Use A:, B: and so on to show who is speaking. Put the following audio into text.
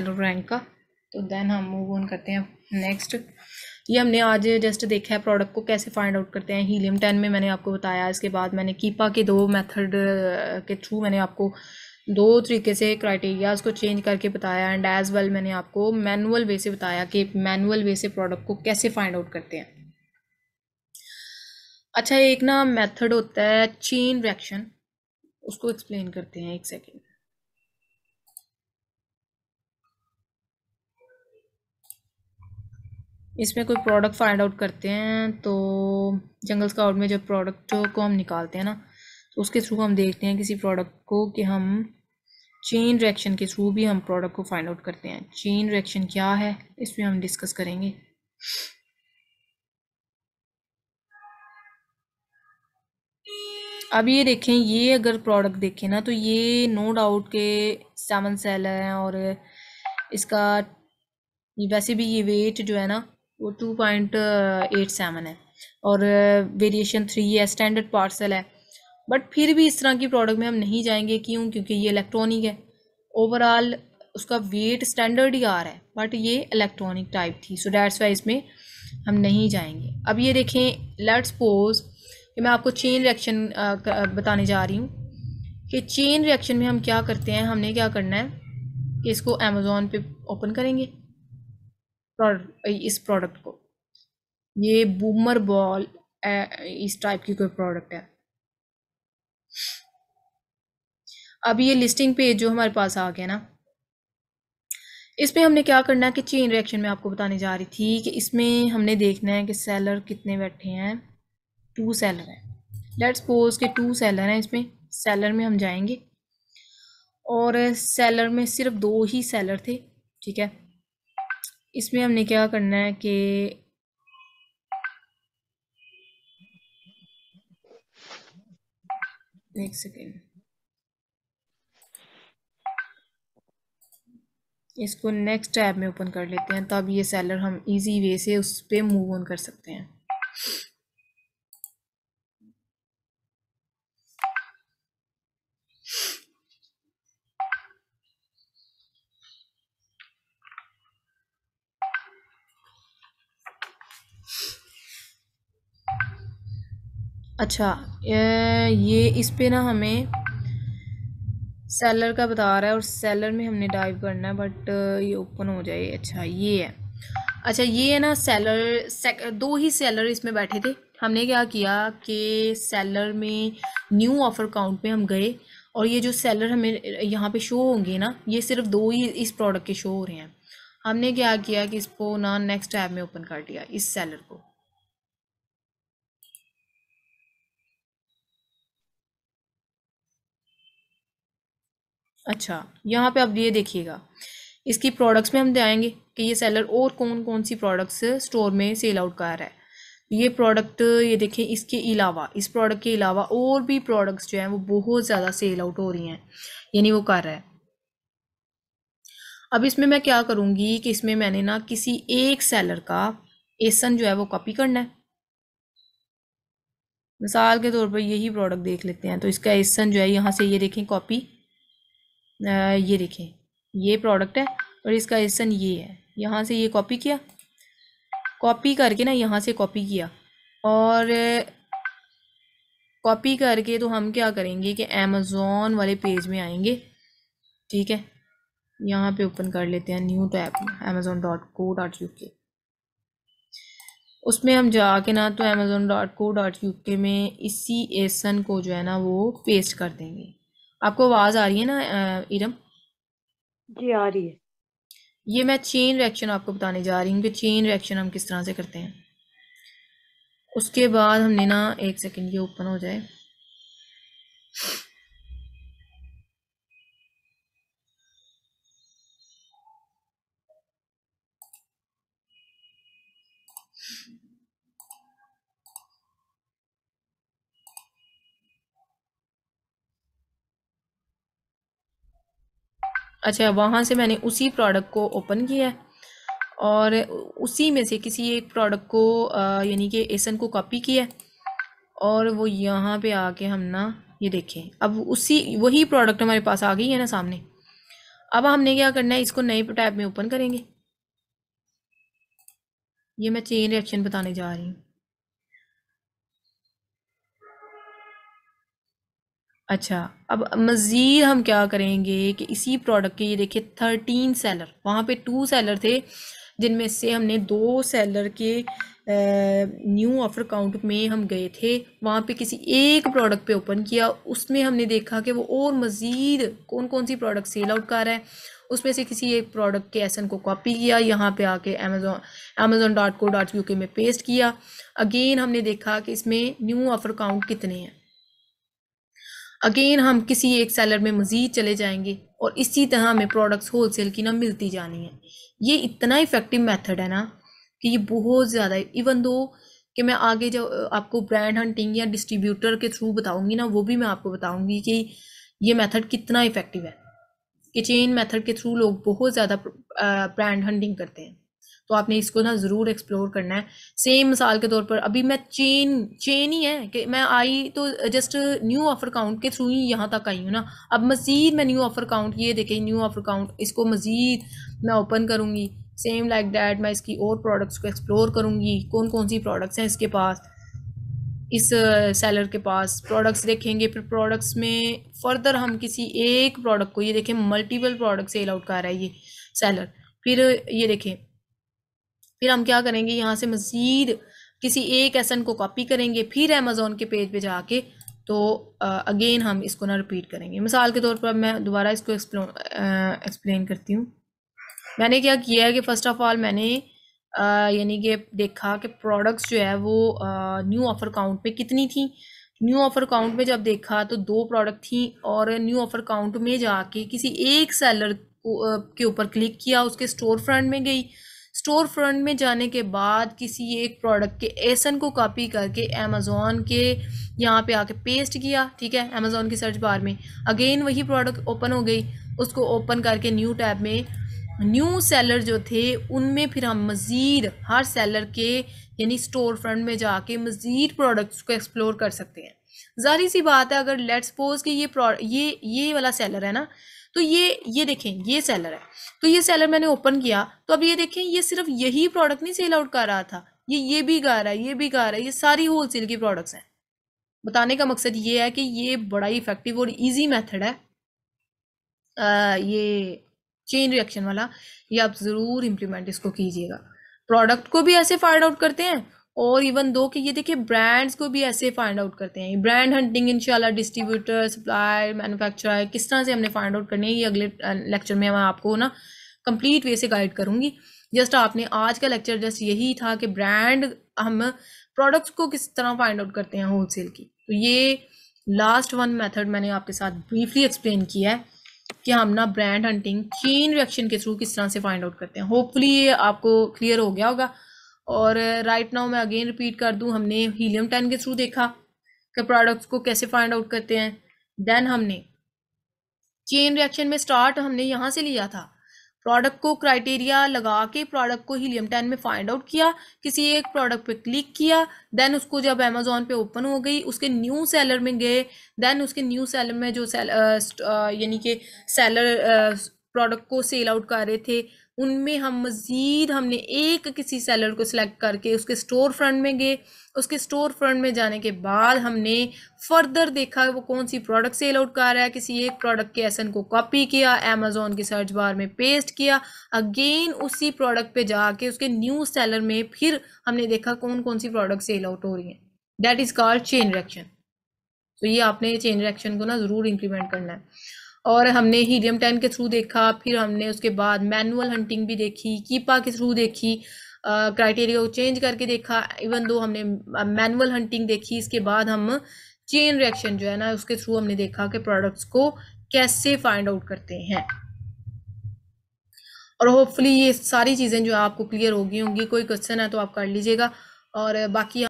A: yellow rank का तो then हम मूव ऑन करते हैं नेक्स्ट ये हमने आज जस्ट देखा है प्रोडक्ट को कैसे फाइंड आउट करते हैं हीलियम टेन में मैंने आपको बताया इसके बाद मैंने कीपा के दो मेथड के थ्रू मैंने आपको दो तरीके से क्राइटेरियाज़ को चेंज करके बताया एंड एज़ वेल मैंने आपको मैनुअल वे से बताया कि मैनुअल वे से प्रोडक्ट को कैसे फाइंड आउट करते हैं अच्छा एक ना मेथड होता है चेन रिएक्शन उसको एक्सप्लेन करते हैं एक सेकेंड इसमें कोई प्रोडक्ट फाइंड आउट करते हैं तो जंगल स्काउट में जब प्रोडक्ट को हम निकालते हैं ना तो उसके थ्रू हम देखते हैं किसी प्रोडक्ट को कि हम चेन रिएक्शन के थ्रू भी हम प्रोडक्ट को फाइंड आउट करते हैं चेन रिएक्शन क्या है इसमें हम डिस्कस करेंगे अब ये देखें ये अगर प्रोडक्ट देखें ना तो ये नो डाउट के सेवन सेल है और इसका वैसे भी ये वेट जो है ना वो टू पॉइंट एट सेवन है और वेरिएशन uh, थ्री है स्टैंडर्ड पार्सल है बट फिर भी इस तरह की प्रोडक्ट में हम नहीं जाएंगे क्यों क्योंकि ये इलेक्ट्रॉनिक है ओवरऑल उसका वेट स्टैंडर्ड ही आ रहा है बट ये इलेक्ट्रॉनिक टाइप थी सो डैट्स वाई इसमें हम नहीं जाएंगे अब ये देखें लेट्स सपोज कि मैं आपको चेन रिएक्शन uh, uh, बताने जा रही हूँ कि चेन रिएक्शन में हम क्या करते हैं हमने क्या करना है कि इसको अमेज़ोन पे ओपन करेंगे इस प्रोडक्ट को ये बूमर बॉल इस टाइप की कोई प्रोडक्ट है अब ये लिस्टिंग पेज जो हमारे पास आ गया ना इसमें हमने क्या करना है कि चेन रिएक्शन में आपको बताने जा रही थी कि इसमें हमने देखना है कि सेलर कितने बैठे हैं टू सेलर हैं लेट्स सपोज के टू सेलर हैं इसमें सेलर में हम जाएंगे और सेलर में सिर्फ दो ही सेलर थे ठीक है इसमें हमने क्या करना है कि एक सेकेंड इसको नेक्स्ट टैब में ओपन कर लेते हैं तब ये सेलर हम इजी वे से उस पर मूव ऑन कर सकते हैं अच्छा ये इस पे ना हमें सेलर का बता रहा है और सेलर में हमने डाइव करना है बट ये ओपन हो जाए अच्छा ये है अच्छा ये है ना सेलर सेक, दो ही सेलर इसमें बैठे थे हमने क्या किया कि सेलर में न्यू ऑफर काउंट में हम गए और ये जो सेलर हमें यहाँ पे शो होंगे ना ये सिर्फ दो ही इस प्रोडक्ट के शो हो रहे हैं हमने क्या किया कि इसको ना नेक्स्ट ऐप में ओपन कर दिया इस सेलर को अच्छा यहाँ पे आप ये देखिएगा इसकी प्रोडक्ट्स में हम जाएंगे कि ये सेलर और कौन कौन सी प्रोडक्ट्स स्टोर में सेल आउट कर रहा है ये प्रोडक्ट ये देखें इसके अलावा इस प्रोडक्ट के अलावा और भी प्रोडक्ट्स जो हैं वो बहुत ज़्यादा सेल आउट हो रही हैं यानी वो कर रहा है अब इसमें मैं क्या करूँगी कि इसमें मैंने ना किसी एक सेलर का एसन जो है वो कॉपी करना है मिसाल के तौर पर यही प्रोडक्ट देख लेते हैं तो इसका एसन जो है यहाँ से ये देखें कॉपी ये देखें ये प्रोडक्ट है और इसका एसन ये है यहाँ से ये कॉपी किया कॉपी करके ना यहाँ से कॉपी किया और कॉपी करके तो हम क्या करेंगे कि अमेज़ोन वाले पेज में आएंगे ठीक है यहाँ पे ओपन कर लेते हैं new tab Amazon dot co dot U K उसमें हम जाके ना तो Amazon dot co dot U K में इसी एसन को जो है ना वो पेस्ट कर देंगे आपको आवाज़ आ रही है ना इरम जी आ रही है ये मैं चेन रिएक्शन आपको बताने जा रही हूँ कि चेन रिएक्शन हम किस तरह से करते हैं उसके बाद हमने ना एक सेकंड ये ओपन हो जाए अच्छा वहाँ से मैंने उसी प्रोडक्ट को ओपन किया है और उसी में से किसी एक प्रोडक्ट को यानी कि एसन को कॉपी किया है और वो यहाँ पे आके हम ना ये देखें अब उसी वही प्रोडक्ट हमारे पास आ गई है ना सामने अब हमने क्या करना है इसको नए टैब में ओपन करेंगे ये मैं चेन रिएक्शन बताने जा रही हूँ अच्छा अब मज़ीद हम क्या करेंगे कि इसी प्रोडक्ट के ये देखिए थर्टीन सेलर वहाँ पे टू सेलर थे जिनमें से हमने दो सेलर के न्यू ऑफर काउंट में हम गए थे वहाँ पे किसी एक प्रोडक्ट पे ओपन किया उसमें हमने देखा कि वो और मज़ीद कौन कौन सी प्रोडक्ट सेल आउट कर रहा है उसमें से किसी एक प्रोडक्ट के एसन को कॉपी किया यहाँ पे आके Amazon Amazon dot co dot U K में पेस्ट किया अगेन हमने देखा कि इसमें न्यू ऑफर काउंट कितने हैं अगेन हम किसी एक सेलर में मज़ीद चले जाएंगे और इसी तरह हमें प्रोडक्ट्स होल सेल की ना मिलती जानी है ये इतना इफ़ेक्टिव मेथड है ना कि ये बहुत ज़्यादा इवन दो कि मैं आगे जब आपको ब्रांड हंटिंग या डिस्ट्रीब्यूटर के थ्रू बताऊंगी ना वो भी मैं आपको बताऊंगी कि ये मेथड कितना इफ़ेक्टिव है कि चेन मेथड के थ्रू लोग बहुत ज़्यादा ब्रांड हंटिंग करते हैं तो आपने इसको ना ज़रूर एक्सप्लोर करना है सेम मिसाल के तौर पर अभी मैं चेन चेन ही है कि मैं आई तो जस्ट न्यू ऑफर अकाउंट के थ्रू ही यहाँ तक आई हूँ ना अब मज़ीद मैं न्यू ऑफर अकाउंट ये देखें न्यू ऑफर अकाउंट इसको मज़ीद मैं ओपन करूँगी सेम लाइक डैट मैं इसकी और प्रोडक्ट्स को एक्सप्लोर करूँगी कौन कौन सी प्रोडक्ट्स हैं इसके पास इस सेलर के पास प्रोडक्ट्स देखेंगे फिर प्रोडक्ट्स में फर्दर हम किसी एक प्रोडक्ट को ये देखें मल्टीपल प्रोडक्ट सेल आउट कर रहा है ये सेलर फिर ये देखें फिर हम क्या करेंगे यहाँ से मज़ीद किसी एक एसन को कॉपी करेंगे फिर अमेज़ोन के पेज पे जाके तो अगेन हम इसको ना रिपीट करेंगे मिसाल के तौर पर मैं दोबारा इसको एक्सप्लेन करती हूँ मैंने क्या किया है कि फ़र्स्ट ऑफ़ ऑल मैंने यानी कि देखा कि प्रोडक्ट्स जो है वो न्यू ऑफ़र काउंट में कितनी थी न्यू ऑफ़र काउंट में जब देखा तो दो प्रोडक्ट थी और न्यू ऑफ़र काउंट में जाके किसी एक सेलर के ऊपर क्लिक किया उसके स्टोर फ्रंट में गई स्टोर फ्रंट में जाने के बाद किसी एक प्रोडक्ट के एसन को कॉपी करके अमेज़ोन के यहाँ पे आके पेस्ट किया ठीक है अमेज़ोन की सर्च बार में अगेन वही प्रोडक्ट ओपन हो गई उसको ओपन करके न्यू टैब में न्यू सेलर जो थे उनमें फिर हम मज़ीद हर सेलर के यानी स्टोर फ्रंट में जाके मज़ीद प्रोडक्ट्स को एक्सप्लोर कर सकते हैं जारी सी बात है अगर लेट्स सपोज कि ये ये ये वाला सेलर है ना तो ये ये देखें ये सेलर है तो ये सेलर मैंने ओपन किया तो अब ये देखें ये सिर्फ यही प्रोडक्ट नहीं सेल आउट कर रहा था ये ये भी गा रहा है ये भी गा रहा है ये सारी होलसेल की प्रोडक्ट्स हैं बताने का मकसद ये है कि ये बड़ा ही इफेक्टिव और इजी मेथड है आ, ये चेन रिएक्शन वाला ये आप ज़रूर इम्प्लीमेंट इसको कीजिएगा प्रोडक्ट को भी ऐसे फाइंड आउट करते हैं और इवन दो कि ये देखिए ब्रांड्स को भी ऐसे फाइंड आउट करते हैं ब्रांड हंटिंग इनशाला डिस्ट्रीब्यूटर सप्लायर मैनुफैक्चर किस तरह से हमने फाइंड आउट करनी है ये अगले लेक्चर में मैं आपको ना कंप्लीट वे से गाइड करूँगी जस्ट आपने आज का लेक्चर जस्ट यही था कि ब्रांड हम प्रोडक्ट्स को किस तरह फाइंड आउट करते हैं होलसेल की तो ये लास्ट वन मेथड मैंने आपके साथ ब्रीफली एक्सप्लेन किया है कि हम ना ब्रांड हंटिंग चेन रिएक्शन के थ्रू किस तरह से फाइंड आउट करते हैं होपफुली ये आपको क्लियर हो गया होगा और राइट uh, नाउ मैं अगेन रिपीट कर दूं हमने हीलियम टेन के थ्रू देखा कि प्रोडक्ट्स को कैसे फाइंड आउट करते हैं देन हमने चेन रिएक्शन में स्टार्ट हमने यहाँ से लिया था प्रोडक्ट को क्राइटेरिया लगा के प्रोडक्ट को हीलियम टेन में फाइंड आउट किया किसी एक प्रोडक्ट पे क्लिक किया देन उसको जब अमेजोन पे ओपन हो गई उसके न्यू सेलर में गए देन उसके न्यू सेलर में जो सेल uh, uh, यानी कि सेलर प्रोडक्ट को सेल आउट कर रहे थे उनमें हम मज़ीद हमने एक किसी सेलर को सिलेक्ट करके उसके स्टोर फ्रंट में गए उसके स्टोर फ्रंट में जाने के बाद हमने फर्दर देखा वो कौन सी प्रोडक्ट सेल आउट कर रहा है किसी एक प्रोडक्ट के एसन को कॉपी किया अमेज़ोन की सर्च बार में पेस्ट किया अगेन उसी प्रोडक्ट पे जाके उसके न्यू सेलर में फिर हमने देखा कौन कौन सी प्रोडक्ट सेल आउट हो रही हैं that is called chain reaction तो ये आपने चेन रिएक्शन को ना ज़रूर इम्प्लीमेंट करना है और हमने हीलियम टेन के थ्रू देखा फिर हमने उसके बाद मैनुअल हंटिंग भी देखी कीपा के थ्रू देखी क्राइटेरिया को चेंज करके देखा इवन दो हमने मैनुअल हंटिंग देखी इसके बाद हम चेन रिएक्शन जो है ना उसके थ्रू हमने देखा कि प्रोडक्ट्स को कैसे फाइंड आउट करते हैं और होपफुली ये सारी चीज़ें जो आपको क्लियर होगी होंगी कोई क्वेश्चन है तो आप कर लीजिएगा और बाकी